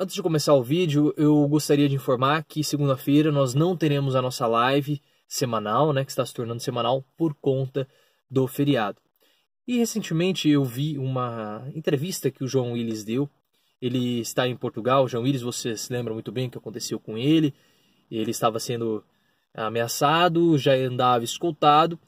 Antes de começar o vídeo, eu gostaria de informar que segunda-feira nós não teremos a nossa live semanal, né, que está se tornando semanal por conta do feriado. E recentemente eu vi uma entrevista que o João Willis deu. Ele está em Portugal, o João Willis, você se lembra muito bem o que aconteceu com ele. Ele estava sendo ameaçado, já andava escoltado,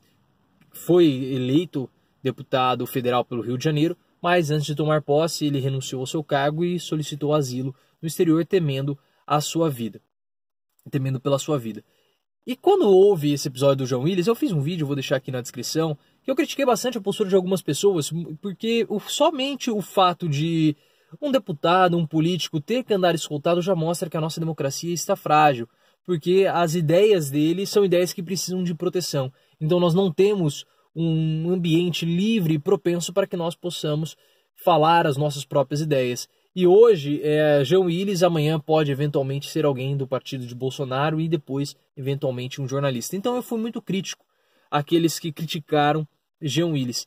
foi eleito deputado federal pelo Rio de Janeiro, mas antes de tomar posse, ele renunciou ao seu cargo e solicitou asilo no exterior, temendo a sua vida. Temendo pela sua vida. E quando houve esse episódio do João Willis, eu fiz um vídeo, vou deixar aqui na descrição, que eu critiquei bastante a postura de algumas pessoas, porque o, somente o fato de um deputado, um político ter que andar escoltado já mostra que a nossa democracia está frágil, porque as ideias dele são ideias que precisam de proteção. Então nós não temos um ambiente livre e propenso para que nós possamos falar as nossas próprias ideias. E hoje, é, João Willis amanhã pode eventualmente ser alguém do partido de Bolsonaro e depois, eventualmente, um jornalista. Então eu fui muito crítico àqueles que criticaram João Willis.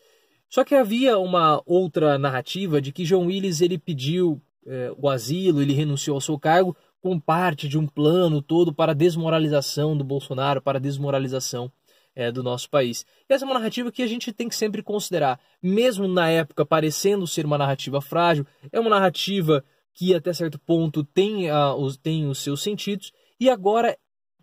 Só que havia uma outra narrativa de que João Willis ele pediu é, o asilo, ele renunciou ao seu cargo com parte de um plano todo para desmoralização do Bolsonaro, para desmoralização é, do nosso país. E essa é uma narrativa que a gente tem que sempre considerar, mesmo na época parecendo ser uma narrativa frágil, é uma narrativa que até certo ponto tem, ah, os, tem os seus sentidos, e agora,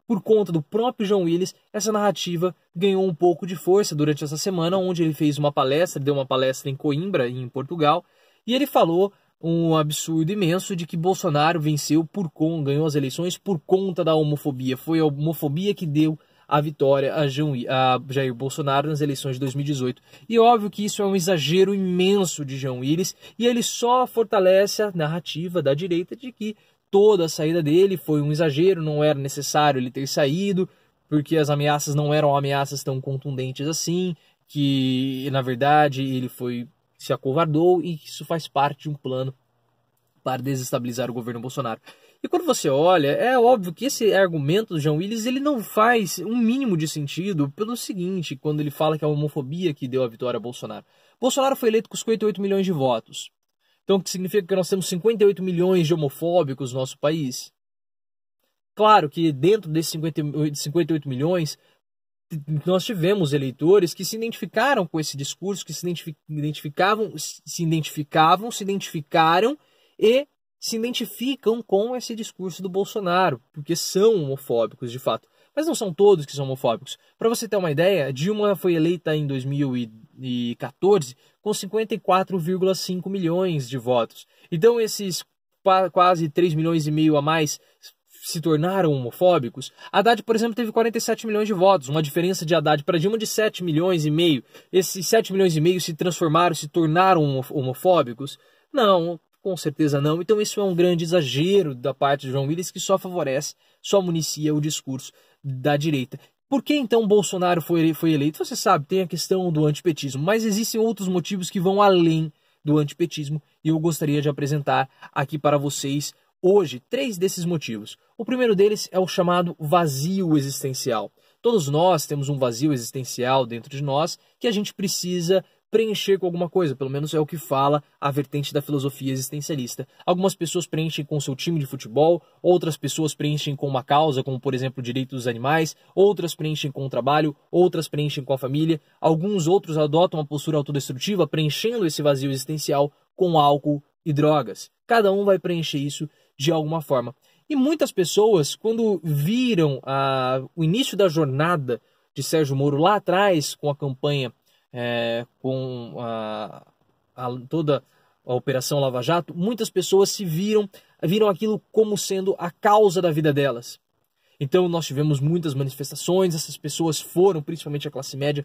por conta do próprio John Willis, essa narrativa ganhou um pouco de força durante essa semana, onde ele fez uma palestra, deu uma palestra em Coimbra, em Portugal, e ele falou um absurdo imenso de que Bolsonaro venceu por com, ganhou as eleições por conta da homofobia. Foi a homofobia que deu a vitória a, Jair Bolsonaro nas eleições de 2018. E óbvio que isso é um exagero imenso de João Willis e ele só fortalece a narrativa da direita de que toda a saída dele foi um exagero, não era necessário ele ter saído, porque as ameaças não eram ameaças tão contundentes assim, que na verdade ele foi se acovardou e isso faz parte de um plano para desestabilizar o governo Bolsonaro. E quando você olha, é óbvio que esse argumento do John Willis ele não faz um mínimo de sentido pelo seguinte, quando ele fala que é a homofobia que deu a vitória a Bolsonaro. Bolsonaro foi eleito com 58 milhões de votos. Então, o que significa que nós temos 58 milhões de homofóbicos no nosso país? Claro que dentro desses 58 milhões, nós tivemos eleitores que se identificaram com esse discurso, que se identificavam, se identificavam, se identificaram e se identificam com esse discurso do Bolsonaro, porque são homofóbicos de fato. Mas não são todos que são homofóbicos. Para você ter uma ideia, Dilma foi eleita em 2014 com 54,5 milhões de votos. Então esses quase 3 milhões e meio a mais se tornaram homofóbicos, Haddad, por exemplo, teve 47 milhões de votos, uma diferença de Haddad para Dilma de 7 milhões e meio. Esses 7 milhões e meio se transformaram, se tornaram homofóbicos? Não, com certeza não. Então isso é um grande exagero da parte de João Willis que só favorece, só municia o discurso da direita. Por que então Bolsonaro foi, foi eleito? Você sabe, tem a questão do antipetismo, mas existem outros motivos que vão além do antipetismo e eu gostaria de apresentar aqui para vocês hoje três desses motivos. O primeiro deles é o chamado vazio existencial. Todos nós temos um vazio existencial dentro de nós que a gente precisa preencher com alguma coisa, pelo menos é o que fala a vertente da filosofia existencialista. Algumas pessoas preenchem com seu time de futebol, outras pessoas preenchem com uma causa, como por exemplo o direito dos animais, outras preenchem com o trabalho, outras preenchem com a família, alguns outros adotam uma postura autodestrutiva, preenchendo esse vazio existencial com álcool e drogas. Cada um vai preencher isso de alguma forma. E muitas pessoas, quando viram a, ah, o início da jornada de Sérgio Moro lá atrás com a campanha é, com a, a, toda a Operação Lava Jato, muitas pessoas se viram, viram aquilo como sendo a causa da vida delas. Então nós tivemos muitas manifestações, essas pessoas foram, principalmente a classe média,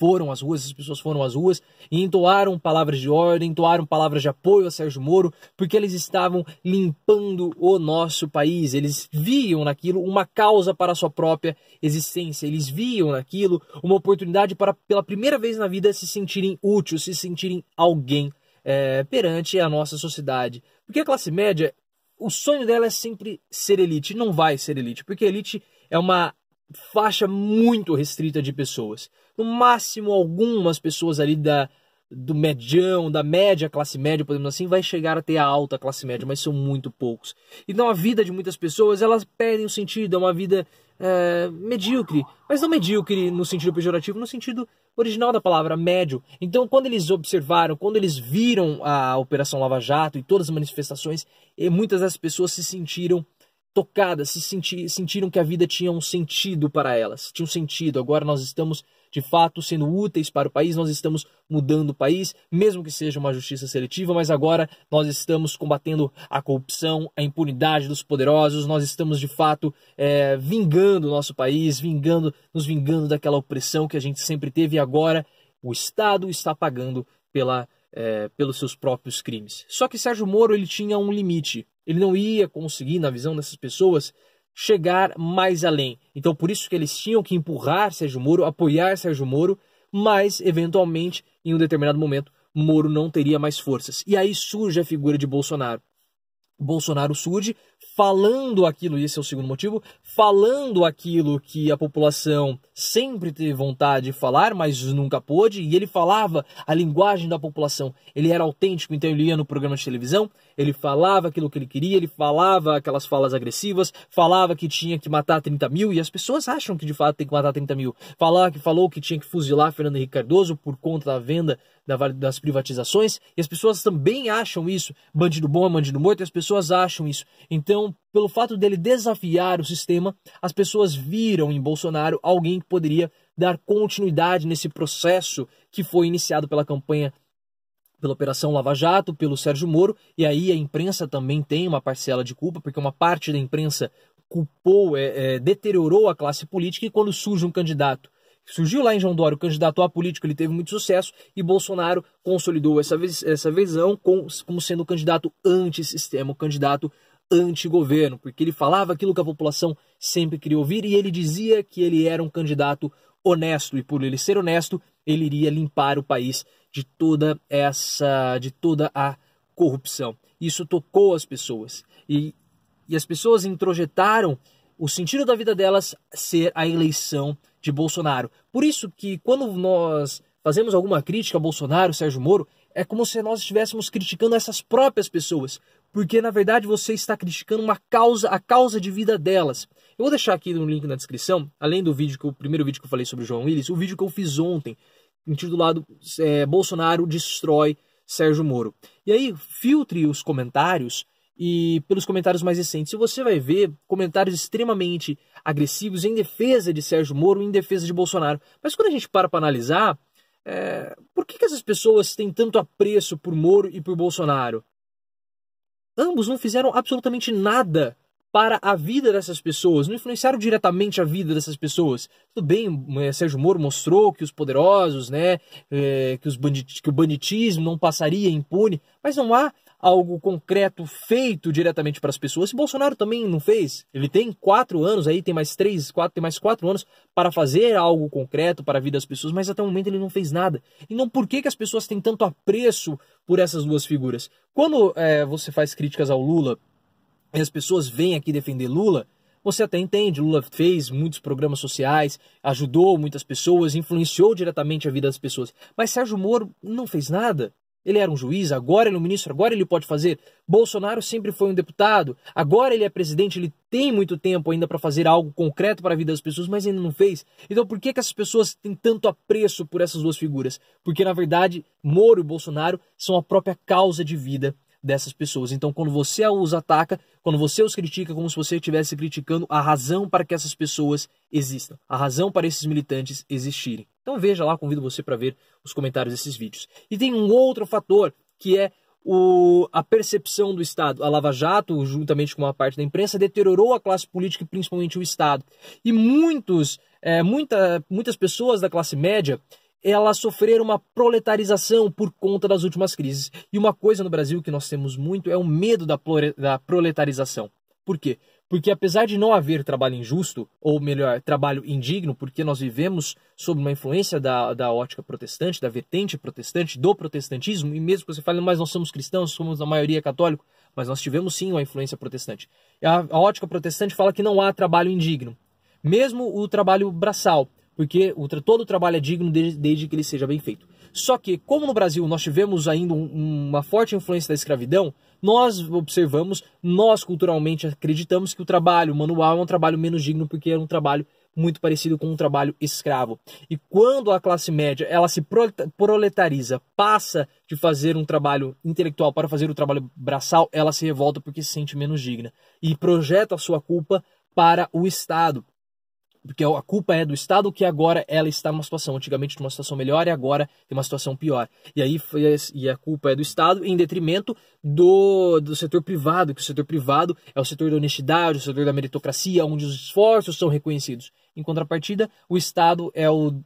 foram às ruas, as pessoas foram às ruas e entoaram palavras de ordem, entoaram palavras de apoio a Sérgio Moro, porque eles estavam limpando o nosso país. Eles viam naquilo uma causa para a sua própria existência. Eles viam naquilo uma oportunidade para, pela primeira vez na vida, se sentirem úteis, se sentirem alguém é, perante a nossa sociedade. Porque a classe média, o sonho dela é sempre ser elite. Não vai ser elite, porque elite é uma faixa muito restrita de pessoas. No máximo, algumas pessoas ali da, do medião, da média classe média, podemos assim, vai chegar até a alta classe média, mas são muito poucos. Então a vida de muitas pessoas, elas perdem o sentido, é uma vida é, medíocre, mas não medíocre no sentido pejorativo, no sentido original da palavra, médio. Então quando eles observaram, quando eles viram a Operação Lava Jato e todas as manifestações, muitas das pessoas se sentiram tocadas, se sentiram que a vida tinha um sentido para elas, tinha um sentido. Agora nós estamos de fato sendo úteis para o país, nós estamos mudando o país, mesmo que seja uma justiça seletiva, mas agora nós estamos combatendo a corrupção, a impunidade dos poderosos, nós estamos de fato é, vingando o nosso país, vingando, nos vingando daquela opressão que a gente sempre teve e agora o Estado está pagando pela, é, pelos seus próprios crimes. Só que Sérgio Moro ele tinha um limite ele não ia conseguir, na visão dessas pessoas, chegar mais além. Então, por isso que eles tinham que empurrar Sérgio Moro, apoiar Sérgio Moro, mas, eventualmente, em um determinado momento, Moro não teria mais forças. E aí surge a figura de Bolsonaro. Bolsonaro surge, falando aquilo, e esse é o segundo motivo, falando aquilo que a população sempre teve vontade de falar, mas nunca pôde, e ele falava a linguagem da população. Ele era autêntico, então ele ia no programa de televisão, ele falava aquilo que ele queria, ele falava aquelas falas agressivas, falava que tinha que matar 30 mil, e as pessoas acham que de fato tem que matar 30 mil. Falava que falou que tinha que fuzilar Fernando Henrique Cardoso por conta da venda das privatizações, e as pessoas também acham isso. Bandido bom é bandido morto, e as pessoas acham isso. Então, pelo fato dele desafiar o sistema, as pessoas viram em Bolsonaro alguém que poderia dar continuidade nesse processo que foi iniciado pela campanha pela Operação Lava Jato, pelo Sérgio Moro, e aí a imprensa também tem uma parcela de culpa, porque uma parte da imprensa culpou, é, é, deteriorou a classe política, e quando surge um candidato surgiu lá em João Dória, o candidato a político, ele teve muito sucesso e Bolsonaro consolidou essa, vez, essa visão com, como sendo o candidato antissistema, o candidato antigoverno, porque ele falava aquilo que a população sempre queria ouvir e ele dizia que ele era um candidato honesto e por ele ser honesto, ele iria limpar o país de toda essa de toda a corrupção. Isso tocou as pessoas e, e as pessoas introjetaram o sentido da vida delas ser a eleição de Bolsonaro. Por isso que quando nós fazemos alguma crítica a Bolsonaro, Sérgio Moro, é como se nós estivéssemos criticando essas próprias pessoas, porque na verdade você está criticando uma causa, a causa de vida delas. Eu vou deixar aqui no link na descrição, além do vídeo que eu, o primeiro vídeo que eu falei sobre o João Willis, o vídeo que eu fiz ontem, intitulado é, Bolsonaro destrói Sérgio Moro. E aí filtre os comentários e pelos comentários mais recentes, você vai ver comentários extremamente agressivos em defesa de Sérgio Moro, em defesa de Bolsonaro. Mas quando a gente para para analisar, é, por que, que essas pessoas têm tanto apreço por Moro e por Bolsonaro? Ambos não fizeram absolutamente nada para a vida dessas pessoas, não influenciaram diretamente a vida dessas pessoas. Tudo bem, é, Sérgio Moro mostrou que os poderosos, né, é, que, os bandit, que o banditismo não passaria impune, mas não há algo concreto feito diretamente para as pessoas. Se Bolsonaro também não fez. Ele tem quatro anos aí, tem mais três, quatro, tem mais quatro anos para fazer algo concreto para a vida das pessoas, mas até o momento ele não fez nada. Então por que, que as pessoas têm tanto apreço por essas duas figuras? Quando é, você faz críticas ao Lula e as pessoas vêm aqui defender Lula, você até entende. Lula fez muitos programas sociais, ajudou muitas pessoas, influenciou diretamente a vida das pessoas. Mas Sérgio Moro não fez nada. Ele era um juiz, agora ele é um ministro, agora ele pode fazer. Bolsonaro sempre foi um deputado, agora ele é presidente, ele tem muito tempo ainda para fazer algo concreto para a vida das pessoas, mas ainda não fez. Então por que, que essas pessoas têm tanto apreço por essas duas figuras? Porque na verdade, Moro e Bolsonaro são a própria causa de vida dessas pessoas. Então quando você os ataca, quando você os critica, como se você estivesse criticando a razão para que essas pessoas existam, a razão para esses militantes existirem. Então veja lá, convido você para ver os comentários desses vídeos. E tem um outro fator que é o, a percepção do Estado. A Lava Jato, juntamente com uma parte da imprensa, deteriorou a classe política e principalmente o Estado. E muitos, é, muita, muitas pessoas da classe média elas sofreram uma proletarização por conta das últimas crises. E uma coisa no Brasil que nós temos muito é o medo da, da proletarização. Por quê? Porque apesar de não haver trabalho injusto, ou melhor, trabalho indigno, porque nós vivemos sob uma influência da, da ótica protestante, da vertente protestante, do protestantismo, e mesmo que você fale, mas nós somos cristãos, somos a maioria católico, mas nós tivemos sim uma influência protestante. A, a ótica protestante fala que não há trabalho indigno. Mesmo o trabalho braçal, porque o, todo o trabalho é digno desde, desde que ele seja bem feito. Só que, como no Brasil nós tivemos ainda um, uma forte influência da escravidão, nós observamos, nós culturalmente acreditamos que o trabalho manual é um trabalho menos digno porque é um trabalho muito parecido com um trabalho escravo. E quando a classe média ela se proletariza, passa de fazer um trabalho intelectual para fazer o trabalho braçal, ela se revolta porque se sente menos digna e projeta a sua culpa para o Estado porque a culpa é do Estado que agora ela está numa situação, antigamente numa situação melhor e agora tem uma situação pior. E aí e a culpa é do Estado em detrimento do, do setor privado, que o setor privado é o setor da honestidade, o setor da meritocracia, onde os esforços são reconhecidos. Em contrapartida, o Estado é o,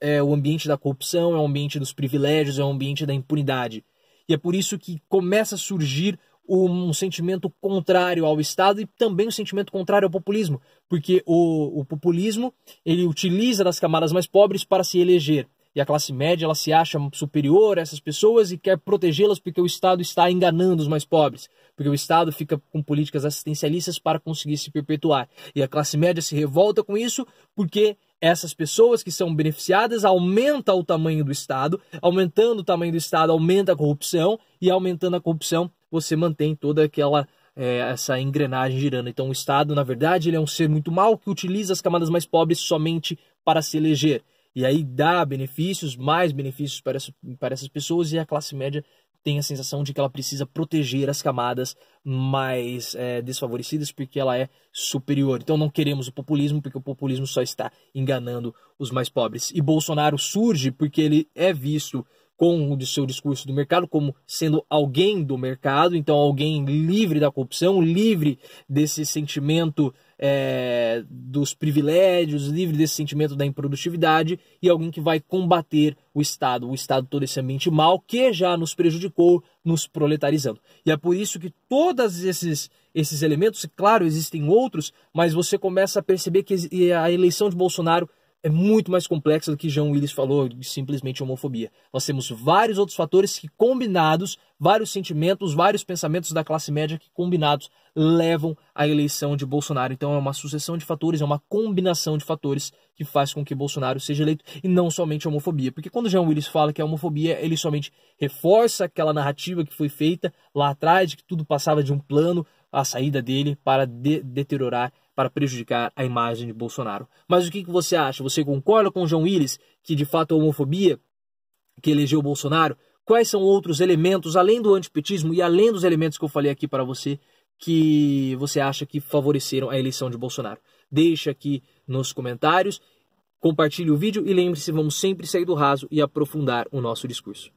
é o ambiente da corrupção, é o ambiente dos privilégios, é o ambiente da impunidade. E é por isso que começa a surgir um sentimento contrário ao Estado e também um sentimento contrário ao populismo, porque o, o populismo ele utiliza das camadas mais pobres para se eleger e a classe média ela se acha superior a essas pessoas e quer protegê-las porque o Estado está enganando os mais pobres, porque o Estado fica com políticas assistencialistas para conseguir se perpetuar. E a classe média se revolta com isso porque essas pessoas que são beneficiadas aumenta o tamanho do Estado, aumentando o tamanho do Estado aumenta a corrupção e aumentando a corrupção você mantém toda aquela é, essa engrenagem girando. Então o Estado, na verdade, ele é um ser muito mal que utiliza as camadas mais pobres somente para se eleger. E aí dá benefícios, mais benefícios para, essa, para essas pessoas e a classe média tem a sensação de que ela precisa proteger as camadas mais é, desfavorecidas porque ela é superior. Então não queremos o populismo porque o populismo só está enganando os mais pobres. E Bolsonaro surge porque ele é visto com o seu discurso do mercado como sendo alguém do mercado, então alguém livre da corrupção, livre desse sentimento é, dos privilégios, livre desse sentimento da improdutividade e alguém que vai combater o Estado, o Estado todo esse ambiente mal que já nos prejudicou, nos proletarizando. E é por isso que todos esses, esses elementos, claro, existem outros, mas você começa a perceber que a eleição de Bolsonaro é muito mais complexa do que Jean Willis falou, de simplesmente homofobia. Nós temos vários outros fatores que combinados, vários sentimentos, vários pensamentos da classe média que combinados levam à eleição de Bolsonaro. Então é uma sucessão de fatores, é uma combinação de fatores que faz com que Bolsonaro seja eleito e não somente homofobia. Porque quando Jean Willis fala que é homofobia, ele somente reforça aquela narrativa que foi feita lá atrás de que tudo passava de um plano, a saída dele para de deteriorar para prejudicar a imagem de Bolsonaro. Mas o que, que você acha? Você concorda com o João Willis que de fato a homofobia que elegeu Bolsonaro? Quais são outros elementos, além do antipetismo e além dos elementos que eu falei aqui para você, que você acha que favoreceram a eleição de Bolsonaro? Deixa aqui nos comentários, compartilhe o vídeo e lembre-se, vamos sempre sair do raso e aprofundar o nosso discurso.